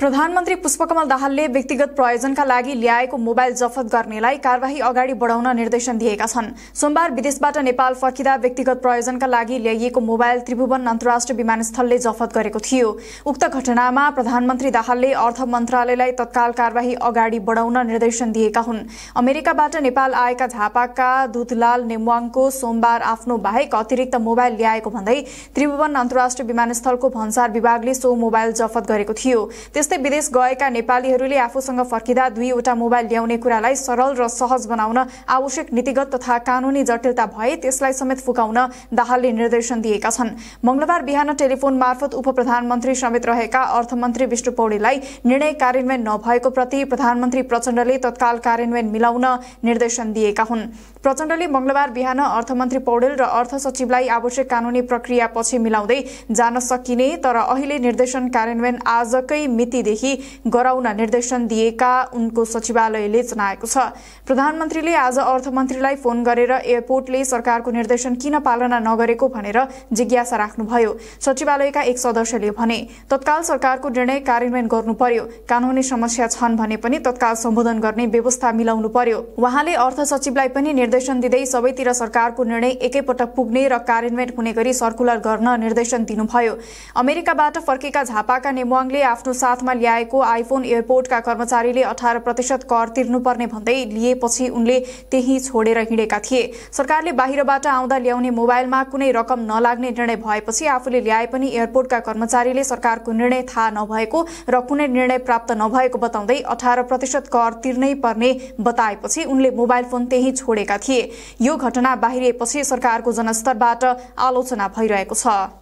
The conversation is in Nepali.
प्रधानमन्त्री पुष्पकमल दाहालले व्यक्तिगत प्रयोजनका लागि ल्याएको मोबाइल जफत गर्नेलाई कार्यवाही अगाडि बढाउन निर्देशन दिएका छन् सोमबार विदेशबाट नेपाल फर्किँदा व्यक्तिगत प्रयोजनका लागि ल्याइएको मोबाइल त्रिभुवन अन्तर्राष्ट्रिय विमानस्थलले जफत गरेको थियो उक्त घटनामा प्रधानमन्त्री दाहालले अर्थ मन्त्रालयलाई तत्काल कार्यवाही अगाडि बढाउन निर्देशन दिएका हुन् अमेरिकाबाट नेपाल आएका झापाका दुधलाल नेमवाङको सोमबार आफ्नो बाहेक अतिरिक्त मोबाइल ल्याएको भन्दै त्रिभुवन अन्तर्राष्ट्रिय विमानस्थलको भन्सार विभागले सो मोबाइल जफत गरेको थियो जस्तै विदेश गएका नेपालीहरूले आफूसँग फर्किँदा दुईवटा मोबाइल ल्याउने कुरालाई सरल र सहज बनाउन आवश्यक नीतिगत तथा कानूनी जटिलता भए त्यसलाई समेत फुकाउन दाहालले निर्देशन दिएका छन् मंगलबार बिहान टेलिफोन मार्फत उप प्रधानमन्त्री समेत रहेका अर्थमन्त्री विष्णु पौडेललाई निर्णय कार्यान्वयन नभएको प्रति प्रधानमन्त्री प्रचण्डले तत्काल कार्यान्वयन मिलाउन निर्देशन दिएका हुन् प्रचण्डले मंगलबार बिहान अर्थमन्त्री पौडेल र अर्थ सचिवलाई आवश्यक कानूनी प्रक्रियापछि मिलाउँदै जान सकिने तर अहिले निर्देशन कार्यान्वयन आजकै मिति गतिदेखि गराउन निर्देशन दिएका उनको सचिवालयले जनाएको छ प्रधानमन्त्रीले आज अर्थमन्त्रीलाई फोन गरेर एयरपोर्टले सरकारको निर्देशन किन पालना नगरेको भनेर जिज्ञासा राख्नुभयो सचिवालयका एक सदस्यले भने तत्काल सरकारको निर्णय कार्यान्वयन गर्नु पर्यो कानूनी समस्या छन् भने पनि तत्काल सम्बोधन गर्ने व्यवस्था मिलाउनु पर्यो उहाँले अर्थ सचिवलाई पनि निर्देशन दिँदै सबैतिर सरकारको निर्णय एकैपटक पुग्ने र कार्यान्वयन हुने गरी सर्कुलर गर्न निर्देशन दिनुभयो अमेरिकाबाट फर्केका झापाका नेमुवाङले आफ्नो साथमा ल्याएको आइफोन एयरपोर्टका कर्मचारीले अठार प्रतिशत कर तिर्नुपर्ने भन्दै लिएपछि उनले त्यही छोडेर हिँडेका थिए सरकारले बाहिरबाट आउँदा ल्याउने मोबाइलमा कुनै रकम नलाग्ने निर्णय भएपछि आफूले ल्याए पनि एयरपोर्टका कर्मचारीले सरकारको निर्णय थाहा नभएको र कुनै निर्णय प्राप्त नभएको बताउँदै अठार प्रतिशत कर तिर्नै पर्ने बताएपछि उनले मोबाइल फोन त्यही छोडेका थिए यो घटना बाहिरिएपछि सरकारको जनस्तरबाट आलोचना भइरहेको छ